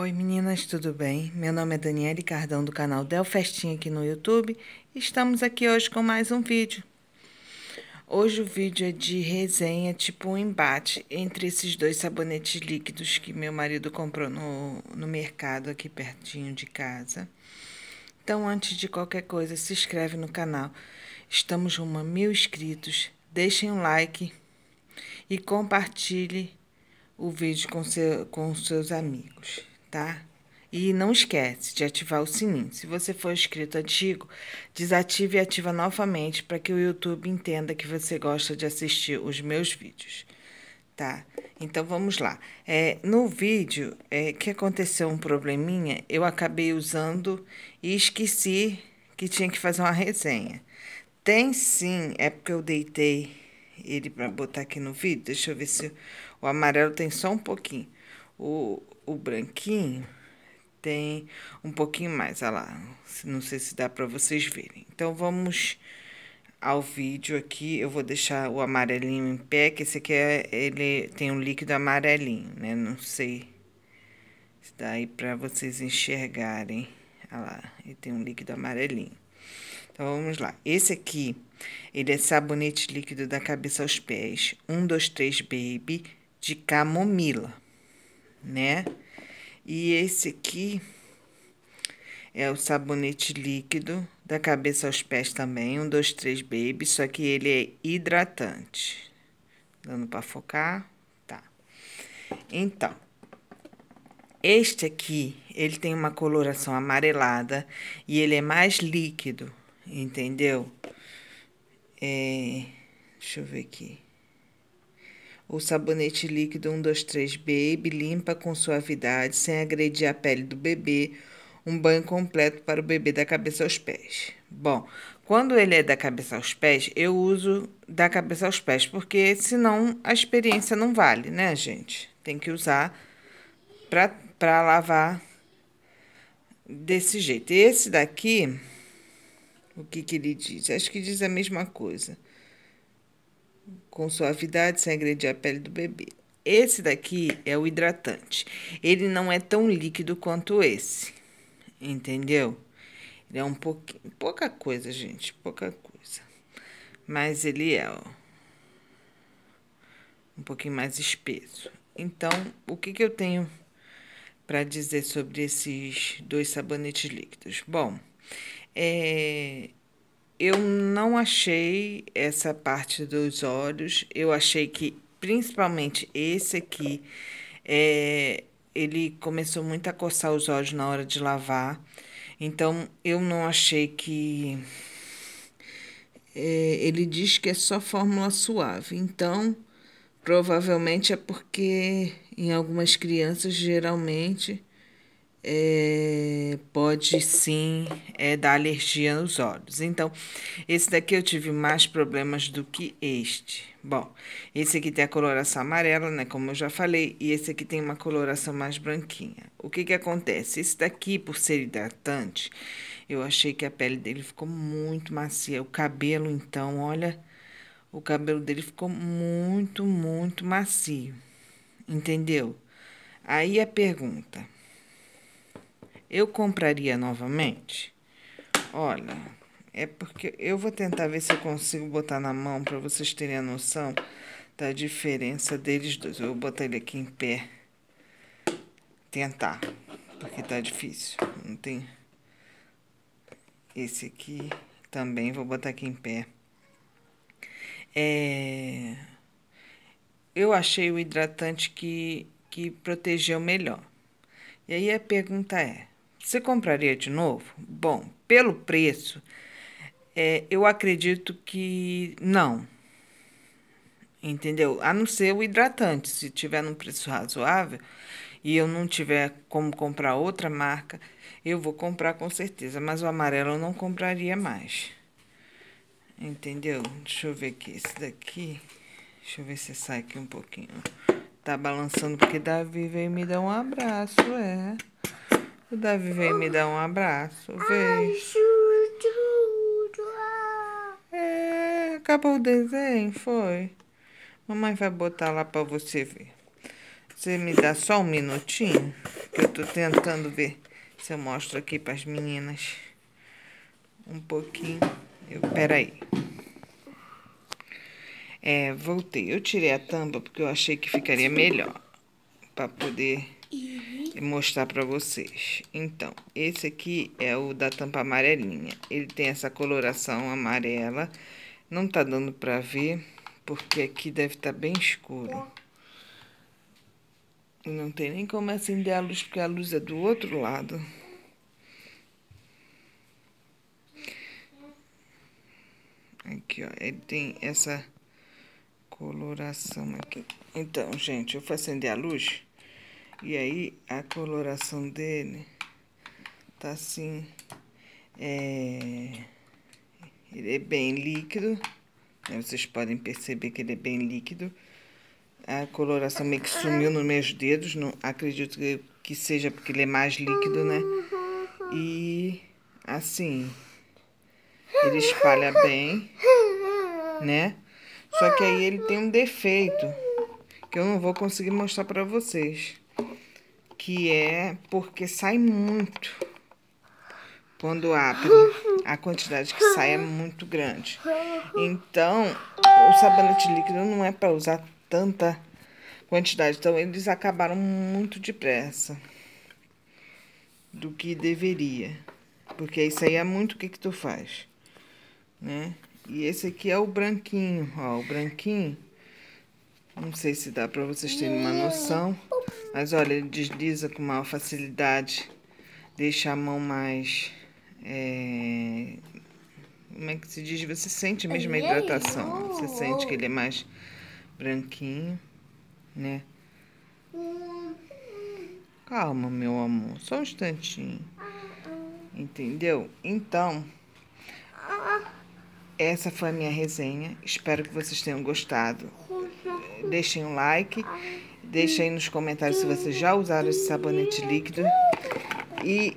Oi meninas, tudo bem? Meu nome é Daniele Cardão do canal Del Festinha aqui no YouTube. Estamos aqui hoje com mais um vídeo. Hoje o vídeo é de resenha, tipo um embate entre esses dois sabonetes líquidos que meu marido comprou no, no mercado aqui pertinho de casa. Então, antes de qualquer coisa, se inscreve no canal. Estamos rumo a mil inscritos. Deixem um like e compartilhe o vídeo com, seu, com seus amigos tá? E não esquece de ativar o sininho. Se você for inscrito antigo, desative e ativa novamente para que o YouTube entenda que você gosta de assistir os meus vídeos. Tá? Então vamos lá. É, no vídeo é, que aconteceu um probleminha, eu acabei usando e esqueci que tinha que fazer uma resenha. Tem sim, é porque eu deitei ele para botar aqui no vídeo. Deixa eu ver se o amarelo tem só um pouquinho. O, o branquinho tem um pouquinho mais, olha lá, não sei se dá para vocês verem. Então vamos ao vídeo aqui, eu vou deixar o amarelinho em pé, que esse aqui é, ele tem um líquido amarelinho, né, não sei se dá aí para vocês enxergarem, olha lá, ele tem um líquido amarelinho. Então vamos lá, esse aqui, ele é sabonete líquido da cabeça aos pés, 1, 2, 3 Baby de camomila né? E esse aqui é o sabonete líquido, da cabeça aos pés também, um, dois, três, baby, só que ele é hidratante. Dando para focar? Tá. Então, este aqui, ele tem uma coloração amarelada e ele é mais líquido, entendeu? É, deixa eu ver aqui. O sabonete líquido 123 Baby limpa com suavidade, sem agredir a pele do bebê. Um banho completo para o bebê da cabeça aos pés. Bom, quando ele é da cabeça aos pés, eu uso da cabeça aos pés, porque senão a experiência não vale, né, gente? Tem que usar para lavar desse jeito. E esse daqui, o que, que ele diz? Acho que diz a mesma coisa com suavidade sem agredir a pele do bebê. Esse daqui é o hidratante. Ele não é tão líquido quanto esse, entendeu? Ele é um pouquinho, pouca coisa, gente, pouca coisa. Mas ele é, ó, um pouquinho mais espesso. Então, o que, que eu tenho para dizer sobre esses dois sabonetes líquidos? Bom, é, eu não achei essa parte dos olhos. Eu achei que, principalmente esse aqui, é, ele começou muito a coçar os olhos na hora de lavar. Então, eu não achei que. É, ele diz que é só fórmula suave. Então, provavelmente é porque em algumas crianças, geralmente é, pode sim é, dar alergia nos olhos. Então, esse daqui eu tive mais problemas do que este. Bom, esse aqui tem a coloração amarela, né? Como eu já falei, e esse aqui tem uma coloração mais branquinha. O que que acontece? Esse daqui, por ser hidratante, eu achei que a pele dele ficou muito macia. O cabelo, então, olha, o cabelo dele ficou muito, muito macio. Entendeu? Aí a pergunta eu compraria novamente? Olha, é porque eu vou tentar ver se eu consigo botar na mão para vocês terem a noção da diferença deles dois. Eu vou botar ele aqui em pé. Tentar, porque tá difícil. Não tem esse aqui também vou botar aqui em pé. É... Eu achei o hidratante que, que protegeu melhor. E aí a pergunta é: você compraria de novo? Bom, pelo preço, é, eu acredito que não. Entendeu? A não ser o hidratante, se tiver num preço razoável e eu não tiver como comprar outra marca, eu vou comprar com certeza, mas o amarelo eu não compraria mais. Entendeu? Deixa eu ver aqui esse daqui. Deixa eu ver se sai aqui um pouquinho. Tá balançando porque Davi veio me dar um abraço, é. O Davi vem me dar um abraço. Vem. É, acabou o desenho, foi? Mamãe vai botar lá pra você ver. Você me dá só um minutinho? Que eu tô tentando ver se eu mostro aqui pras meninas. Um pouquinho. Eu, peraí. É, voltei. Eu tirei a tampa porque eu achei que ficaria melhor. Pra poder mostrar para vocês. Então, esse aqui é o da tampa amarelinha. Ele tem essa coloração amarela. Não tá dando para ver, porque aqui deve estar tá bem escuro. Não tem nem como acender a luz, porque a luz é do outro lado. Aqui, ó, ele tem essa coloração aqui. Então, gente, eu vou acender a luz e aí, a coloração dele tá assim, é... Ele é bem líquido, né? vocês podem perceber que ele é bem líquido. A coloração meio que sumiu nos meus dedos, não acredito que, que seja porque ele é mais líquido, né? E assim, ele espalha bem, né? Só que aí ele tem um defeito que eu não vou conseguir mostrar para vocês que é porque sai muito. Quando abre, a quantidade que sai é muito grande. Então, o sabonete líquido não é para usar tanta quantidade. Então, eles acabaram muito depressa do que deveria. Porque isso aí é muito o que, que tu faz, né? E esse aqui é o branquinho, ó, o branquinho. Não sei se dá para vocês terem uma noção. Mas olha, ele desliza com maior facilidade, deixa a mão mais. É... Como é que se diz? Você sente é mesmo a hidratação. Você sente que ele é mais branquinho, né? Calma, meu amor, só um instantinho. Entendeu? Então, essa foi a minha resenha. Espero que vocês tenham gostado. Deixem um like Deixa aí nos comentários se vocês já usaram esse sabonete líquido. E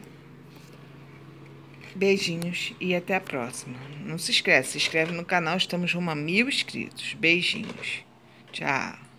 beijinhos e até a próxima. Não se esquece, se inscreve no canal, estamos rumo a mil inscritos. Beijinhos. Tchau.